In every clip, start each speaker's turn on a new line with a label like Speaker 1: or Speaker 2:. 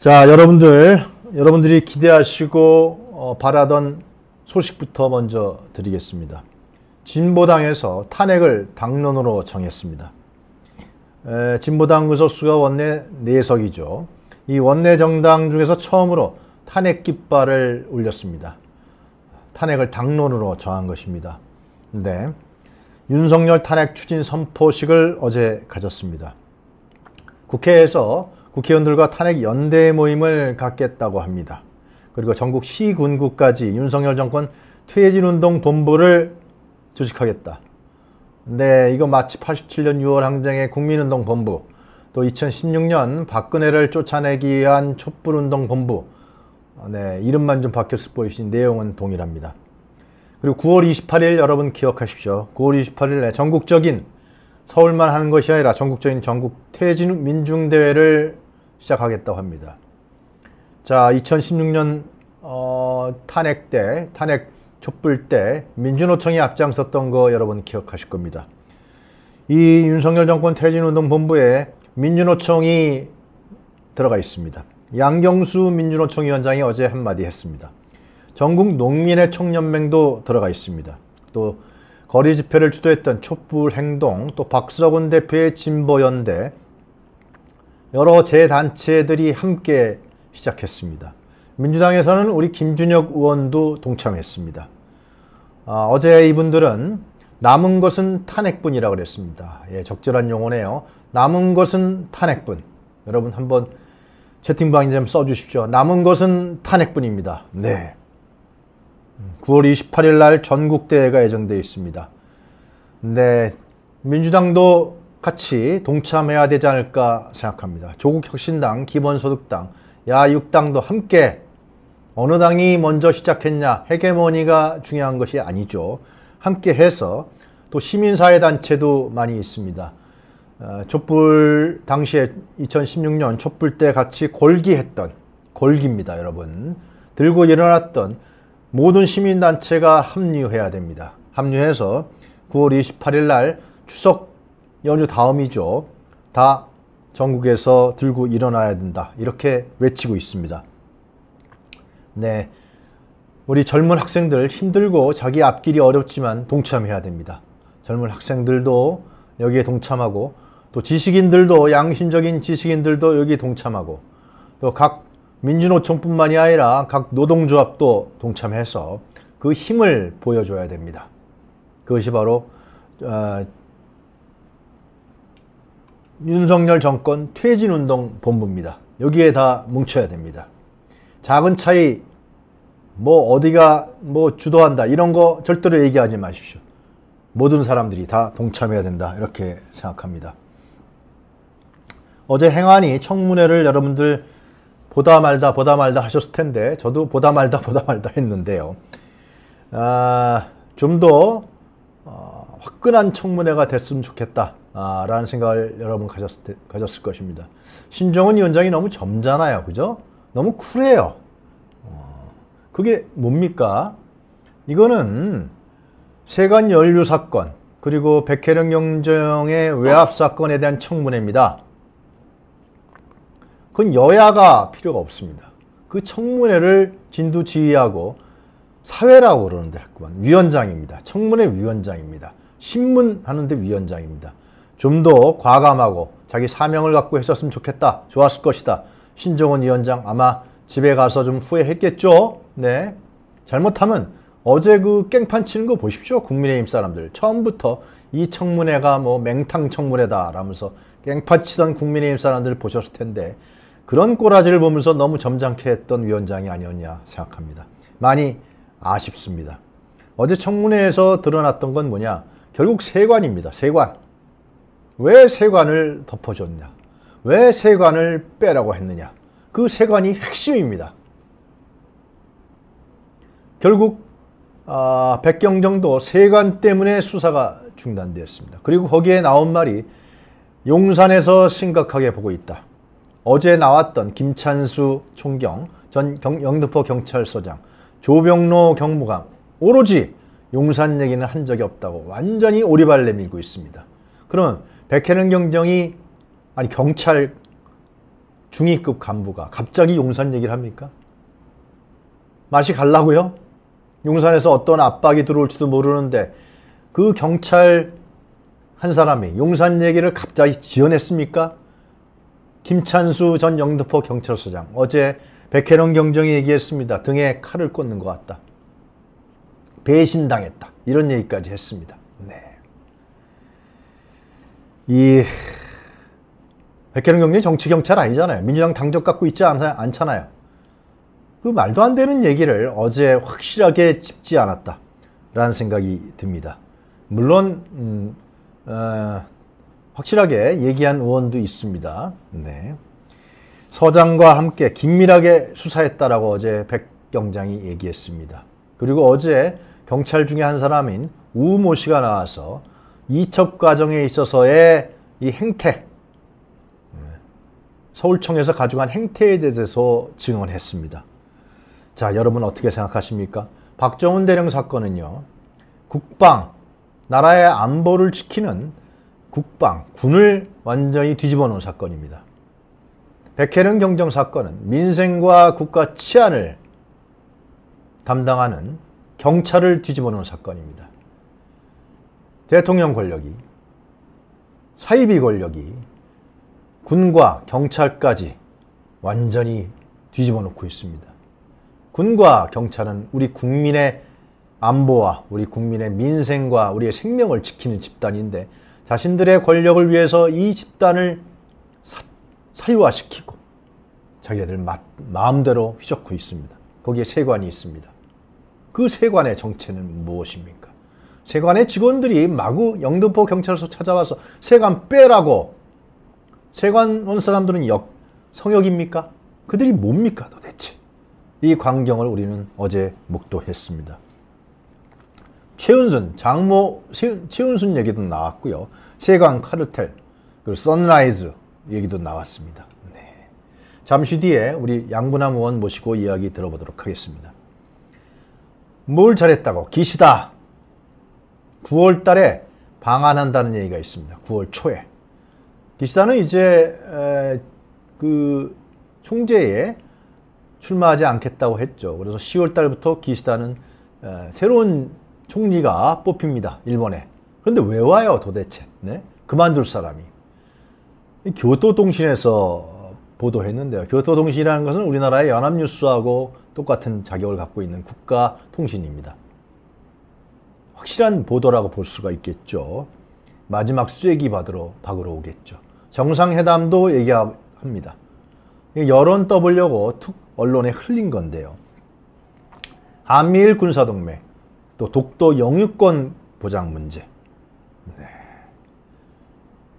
Speaker 1: 자, 여러분들, 여러분들이 기대하시고 어, 바라던 소식부터 먼저 드리겠습니다. 진보당에서 탄핵을 당론으로 정했습니다. 에, 진보당 의석수가 원내 내석이죠이 원내 정당 중에서 처음으로 탄핵 깃발을 올렸습니다. 탄핵을 당론으로 정한 것입니다. 근데 네. 윤석열 탄핵 추진 선포식을 어제 가졌습니다. 국회에서 국회의원들과 탄핵 연대 모임을 갖겠다고 합니다. 그리고 전국 시군구까지 윤석열 정권 퇴진운동 본부를 조직하겠다. 네, 이거 마치 87년 6월 항쟁의 국민운동 본부, 또 2016년 박근혜를 쫓아내기 위한 촛불운동 본부, 네, 이름만 좀 바뀌었을 보이신 내용은 동일합니다. 그리고 9월 28일 여러분 기억하십시오. 9월 28일에 전국적인 서울만 하는 것이 아니라 전국적인 전국 퇴진 민중대회를 시작하겠다고 합니다. 자, 2016년 어, 탄핵 때, 탄핵 촛불 때 민주노총이 앞장섰던 거 여러분 기억하실 겁니다. 이 윤석열 정권 퇴진운동본부에 민주노총이 들어가 있습니다. 양경수 민주노총 위원장이 어제 한마디 했습니다. 전국 농민의 총연맹도 들어가 있습니다. 또 거리 집회를 주도했던 촛불 행동, 또 박석훈 대표의 진보연대, 여러 재단체들이 함께 시작했습니다. 민주당에서는 우리 김준혁 의원도 동참했습니다. 아, 어제 이분들은 남은 것은 탄핵뿐이라고 그랬습니다. 예, 적절한 용어네요. 남은 것은 탄핵뿐. 여러분 한번 채팅방에 좀 써주십시오. 남은 것은 탄핵뿐입니다. 네. 9월 음, 28일 날 전국대회가 예정되어 있습니다. 네. 민주당도 같이 동참해야 되지 않을까 생각합니다. 조국혁신당, 기본소득당, 야육당도 함께 어느 당이 먼저 시작했냐 헤게모니가 중요한 것이 아니죠. 함께 해서 또 시민사회단체도 많이 있습니다. 어, 촛불 당시에 2016년 촛불 때 같이 골기했던 골기입니다 여러분 들고 일어났던 모든 시민단체가 합류해야 됩니다. 합류해서 9월 28일 날 추석 연휴 다음이죠. 다 전국에서 들고 일어나야 된다. 이렇게 외치고 있습니다. 네. 우리 젊은 학생들 힘들고 자기 앞길이 어렵지만 동참해야 됩니다. 젊은 학생들도 여기에 동참하고 또 지식인들도 양심적인 지식인들도 여기 에 동참하고 또 각 민주노총뿐만이 아니라 각 노동조합도 동참해서 그 힘을 보여줘야 됩니다. 그것이 바로 어, 윤석열 정권 퇴진운동 본부입니다. 여기에 다 뭉쳐야 됩니다. 작은 차이, 뭐 어디가 뭐 주도한다 이런 거 절대로 얘기하지 마십시오. 모든 사람들이 다 동참해야 된다 이렇게 생각합니다. 어제 행안이 청문회를 여러분들 보다 말다 보다 말다 하셨을 텐데 저도 보다 말다 보다 말다 했는데요. 아, 좀더 어, 화끈한 청문회가 됐으면 좋겠다. 아, 라는 생각을 여러분 가졌을, 가졌을 것입니다. 신정은 위원장이 너무 점잖아요. 그죠? 너무 쿨해요. 어, 그게 뭡니까? 이거는 세관 연류 사건 그리고 백혜령 영정의 외압 사건에 대한 청문회입니다. 그건 여야가 필요가 없습니다. 그 청문회를 진두지휘하고 사회라고 그러는데 위원장입니다. 청문회 위원장입니다. 신문하는데 위원장입니다. 좀더 과감하고 자기 사명을 갖고 했었으면 좋겠다. 좋았을 것이다. 신종원 위원장 아마 집에 가서 좀 후회했겠죠? 네. 잘못하면 어제 그 깽판 치는 거 보십시오. 국민의힘 사람들. 처음부터 이 청문회가 뭐 맹탕 청문회다 라면서 깽판 치던 국민의힘 사람들 보셨을 텐데 그런 꼬라지를 보면서 너무 점잖게 했던 위원장이 아니었냐 생각합니다. 많이 아쉽습니다. 어제 청문회에서 드러났던 건 뭐냐? 결국 세관입니다. 세관. 왜 세관을 덮어줬냐? 왜 세관을 빼라고 했느냐? 그 세관이 핵심입니다. 결국 아, 백경정도 세관 때문에 수사가 중단되었습니다. 그리고 거기에 나온 말이 용산에서 심각하게 보고 있다. 어제 나왔던 김찬수 총경, 전 경, 영등포 경찰서장, 조병로 경무감 오로지 용산 얘기는 한 적이 없다고 완전히 오리발 내밀고 있습니다. 그러면 백혜는 경정이 아니 경찰 중위급 간부가 갑자기 용산 얘기를 합니까? 맛이 갈라고요? 용산에서 어떤 압박이 들어올지도 모르는데 그 경찰 한 사람이 용산 얘기를 갑자기 지어냈습니까? 김찬수 전 영등포 경찰서장 어제 백혜령 경정이 얘기했습니다. 등에 칼을 꽂는 것 같다. 배신당했다. 이런 얘기까지 했습니다. 네. 이 백혜령 경리 정치 경찰 아니잖아요. 민주당 당적 갖고 있지 않, 않잖아요. 그 말도 안 되는 얘기를 어제 확실하게 짚지 않았다라는 생각이 듭니다. 물론 음, 어, 확실하게 얘기한 의원도 있습니다. 네. 서장과 함께 긴밀하게 수사했다라고 어제 백 경장이 얘기했습니다. 그리고 어제 경찰 중에 한 사람인 우 모 씨가 나와서 이첩 과정에 있어서의 이 행태 네, 서울청에서 가져간 행태에 대해서 증언했습니다. 자 여러분 어떻게 생각하십니까? 박정훈 대령 사건은요. 국방, 나라의 안보를 지키는 국방, 군을 완전히 뒤집어 놓은 사건입니다. 백혜령 경정 사건은 민생과 국가 치안을 담당하는 경찰을 뒤집어 놓은 사건입니다. 대통령 권력이, 사이비 권력이 군과 경찰까지 완전히 뒤집어 놓고 있습니다. 군과 경찰은 우리 국민의 안보와 우리 국민의 민생과 우리의 생명을 지키는 집단인데 자신들의 권력을 위해서 이 집단을 사, 유화시키고 자기네들 마, 마음대로 휘젓고 있습니다. 거기에 세관이 있습니다. 그 세관의 정체는 무엇입니까? 세관의 직원들이 마구 영등포 경찰서 찾아와서 세관 빼라고 세관 온 사람들은 역, 성역입니까? 그들이 뭡니까 도대체? 이 광경을 우리는 어제 목도했습니다. 최은순, 장모 최은순 얘기도 나왔고요. 세관 카르텔, 그리고 선라이즈 얘기도 나왔습니다. 네. 잠시 뒤에 우리 양분남 의원 모시고 이야기 들어보도록 하겠습니다. 뭘 잘했다고? 기시다. 9월 달에 방한한다는 얘기가 있습니다. 9월 초에. 기시다는 이제 그 총재에 출마하지 않겠다고 했죠. 그래서 10월 달부터 기시다는 새로운 총리가 뽑힙니다. 일본에. 그런데 왜 와요 도대체? 네? 그만둘 사람이. 교토통신에서 보도했는데요. 교토통신이라는 것은 우리나라의 연합뉴스하고 똑같은 자격을 갖고 있는 국가통신입니다. 확실한 보도라고 볼 수가 있겠죠. 마지막 수제기 받으러 박으러 오겠죠. 정상회담도 얘기합니다. 여론 떠보려고 툭 언론에 흘린 건데요. 한미일 군사동맹, 또 독도 영유권 보장 문제. 네.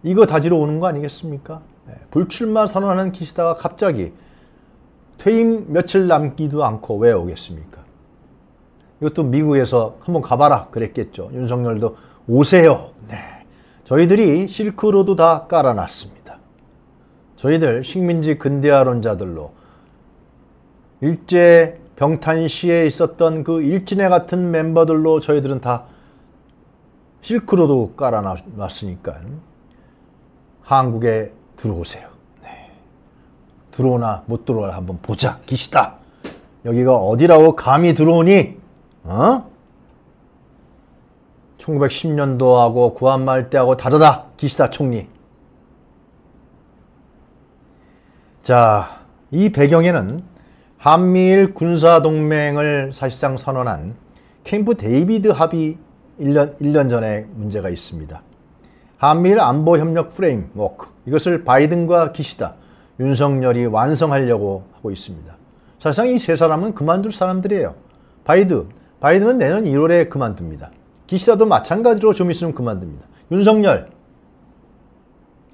Speaker 1: 이거 다지러 오는 거 아니겠습니까? 네. 불출마 선언하는 기시다가 갑자기 퇴임 며칠 남기도 않고 왜 오겠습니까? 이것도 미국에서 한번 가봐라 그랬겠죠. 윤석열도 오세요. 네. 저희들이 실크로도다 깔아놨습니다. 저희들 식민지 근대화론자들로 일제 병탄시에 있었던 그일진회 같은 멤버들로 저희들은 다실크로도 깔아놨으니까 한국에 들어오세요. 네. 들어오나 못 들어오나 한번 보자. 기시다. 여기가 어디라고 감히 들어오니? 어? 1910년도하고 구한말 때하고 다르다. 기시다 총리. 자, 이 배경에는 한미일 군사동맹을 사실상 선언한 캠프 데이비드 합의 1년, 1년 전에 문제가 있습니다. 한미일 안보협력 프레임워크 이것을 바이든과 기시다, 윤석열이 완성하려고 하고 있습니다. 사실상 이 세 사람은 그만둘 사람들이에요. 바이든, 바이든은 내년 1월에 그만둡니다. 기시다도 마찬가지로 좀 있으면 그만둡니다. 윤석열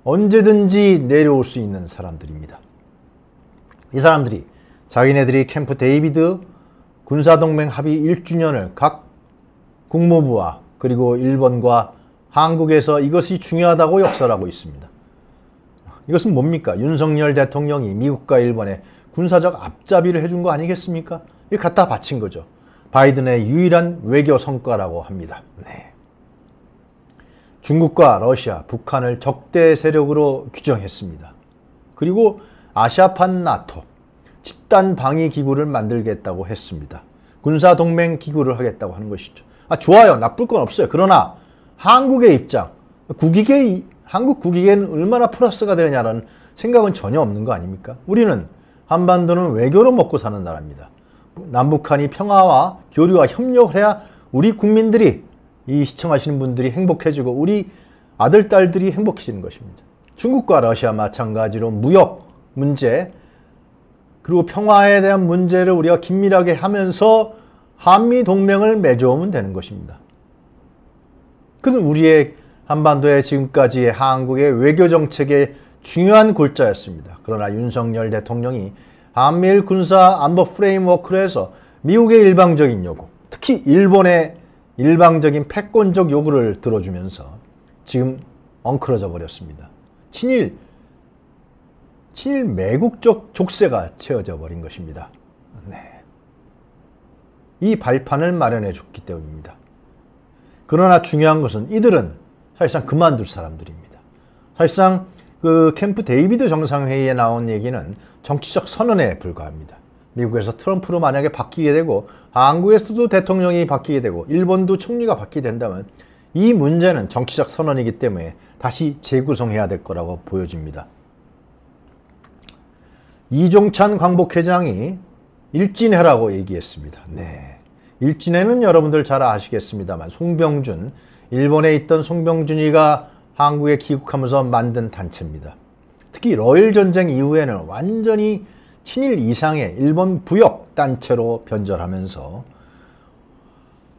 Speaker 1: 언제든지 내려올 수 있는 사람들입니다. 이 사람들이 자기네들이 캠프 데이비드 군사동맹 합의 1주년을 각 국무부와 그리고 일본과 한국에서 이것이 중요하다고 역설하고 있습니다. 이것은 뭡니까? 윤석열 대통령이 미국과 일본에 군사적 앞잡이를 해준 거 아니겠습니까? 이 갖다 바친 거죠. 바이든의 유일한 외교 성과라고 합니다. 네. 중국과 러시아, 북한을 적대 세력으로 규정했습니다. 그리고 아시아판 나토, 집단 방위 기구를 만들겠다고 했습니다. 군사동맹 기구를 하겠다고 하는 것이죠. 아, 좋아요. 나쁠 건 없어요. 그러나 한국의 입장, 국익의, 한국 국익에는 얼마나 플러스가 되느냐라는 생각은 전혀 없는 거 아닙니까? 우리는 한반도는 외교로 먹고 사는 나라입니다. 남북한이 평화와 교류와 협력을 해야 우리 국민들이 이 시청하시는 분들이 행복해지고 우리 아들, 딸들이 행복해지는 것입니다. 중국과 러시아 마찬가지로 무역 문제 그리고 평화에 대한 문제를 우리가 긴밀하게 하면서 한미 동맹을 맺어오면 되는 것입니다. 그것 우리의 한반도의 지금까지 한국의 외교 정책의 중요한 골자였습니다. 그러나 윤석열 대통령이 반미일 군사 안보 프레임워크해서 미국의 일방적인 요구, 특히 일본의 일방적인 패권적 요구를 들어주면서 지금 엉클어져 버렸습니다. 친일, 친일 매국적 족쇄가 채워져 버린 것입니다. 네. 이 발판을 마련해 줬기 때문입니다. 그러나 중요한 것은 이들은 사실상 그만둘 사람들입니다. 사실상 그 캠프 데이비드 정상회의에 나온 얘기는 정치적 선언에 불과합니다. 미국에서 트럼프로 만약에 바뀌게 되고 한국에서도 대통령이 바뀌게 되고 일본도 총리가 바뀌게 된다면 이 문제는 정치적 선언이기 때문에 다시 재구성해야 될 거라고 보여집니다. 이종찬 광복회장이 일진해라고 얘기했습니다. 네. 일진해는 여러분들 잘 아시겠습니다만 송병준 일본에 있던 송병준이가 한국에 귀국하면서 만든 단체입니다. 특히 러일 전쟁 이후에는 완전히 친일 이상의 일본 부역 단체로 변절하면서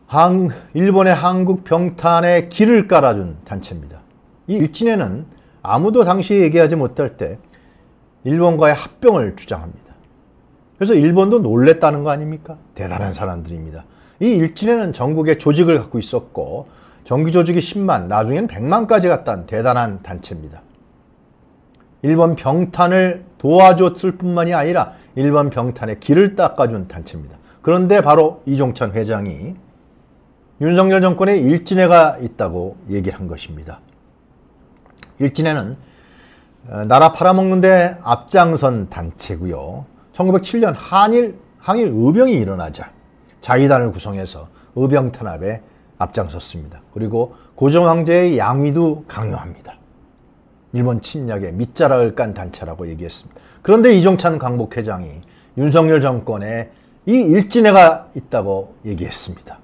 Speaker 1: 한, 일본의 한국 병탄의 길을 깔아준 단체입니다. 이 일진에는 아무도 당시에 얘기하지 못할 때 일본과의 합병을 주장합니다. 그래서 일본도 놀랬다는 거 아닙니까? 대단한 사람들입니다. 이 일진에는 전국의 조직을 갖고 있었고 정규조직이 10만, 나중엔 100만까지 갔다는 대단한 단체입니다. 일본 병탄을 도와줬을 뿐만이 아니라 일본 병탄의 길을 닦아준 단체입니다. 그런데 바로 이종찬 회장이 윤석열 정권의 일진회가 있다고 얘기한 것입니다. 일진회는 어, 나라 팔아먹는데 앞장선 단체고요. 1907년 한일 항일 의병이 일어나자 자의단을 구성해서 의병 탄압에 앞장섰습니다. 그리고 고종 황제의 양위도 강요합니다. 일본 침략의 밑자락을 깐 단체라고 얘기했습니다. 그런데 이종찬 강목회장이 윤석열 정권에 이일진회가 있다고 얘기했습니다.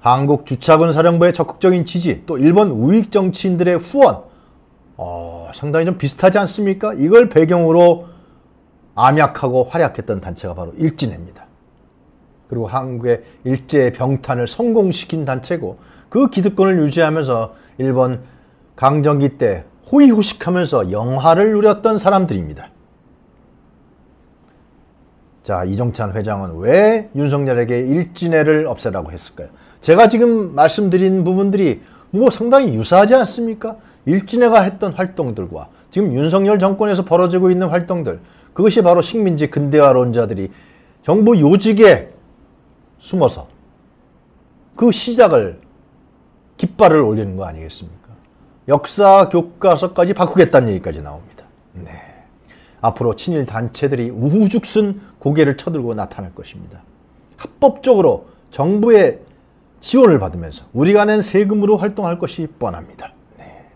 Speaker 1: 한국 주차군 사령부의 적극적인 지지, 또 일본 우익 정치인들의 후원, 어, 상당히 좀 비슷하지 않습니까? 이걸 배경으로 암약하고 활약했던 단체가 바로 일진회입니다 그리고 한국의 일제 의 병탄을 성공시킨 단체고 그 기득권을 유지하면서 일본 강점기 때 호의호식하면서 영화를 누렸던 사람들입니다. 자 이종찬 회장은 왜 윤석열에게 일진회를 없애라고 했을까요? 제가 지금 말씀드린 부분들이 뭐 상당히 유사하지 않습니까? 일진회가 했던 활동들과 지금 윤석열 정권에서 벌어지고 있는 활동들 그것이 바로 식민지 근대화론자들이 정부 요직에 숨어서 그 시작을 깃발을 올리는 거 아니겠습니까? 역사 교과서까지 바꾸겠다는 얘기까지 나옵니다. 네. 앞으로 친일 단체들이 우후죽순 고개를 쳐들고 나타날 것입니다. 합법적으로 정부의 지원을 받으면서 우리가 낸 세금으로 활동할 것이 뻔합니다. 네.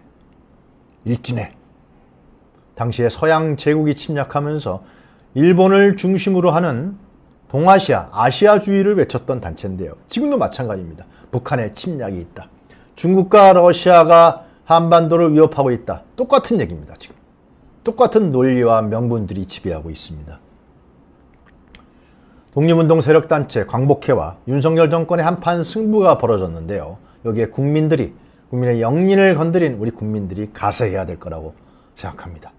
Speaker 1: 일진에 당시에 서양 제국이 침략하면서 일본을 중심으로 하는 동아시아, 아시아주의를 외쳤던 단체인데요. 지금도 마찬가지입니다. 북한의 침략이 있다. 중국과 러시아가 한반도를 위협하고 있다. 똑같은 얘기입니다. 지금. 똑같은 논리와 명분들이 지배하고 있습니다. 독립운동 세력단체 광복회와 윤석열 정권의 한판 승부가 벌어졌는데요. 여기에 국민들이 국민의 영린을 건드린 우리 국민들이 가세해야 될 거라고 생각합니다.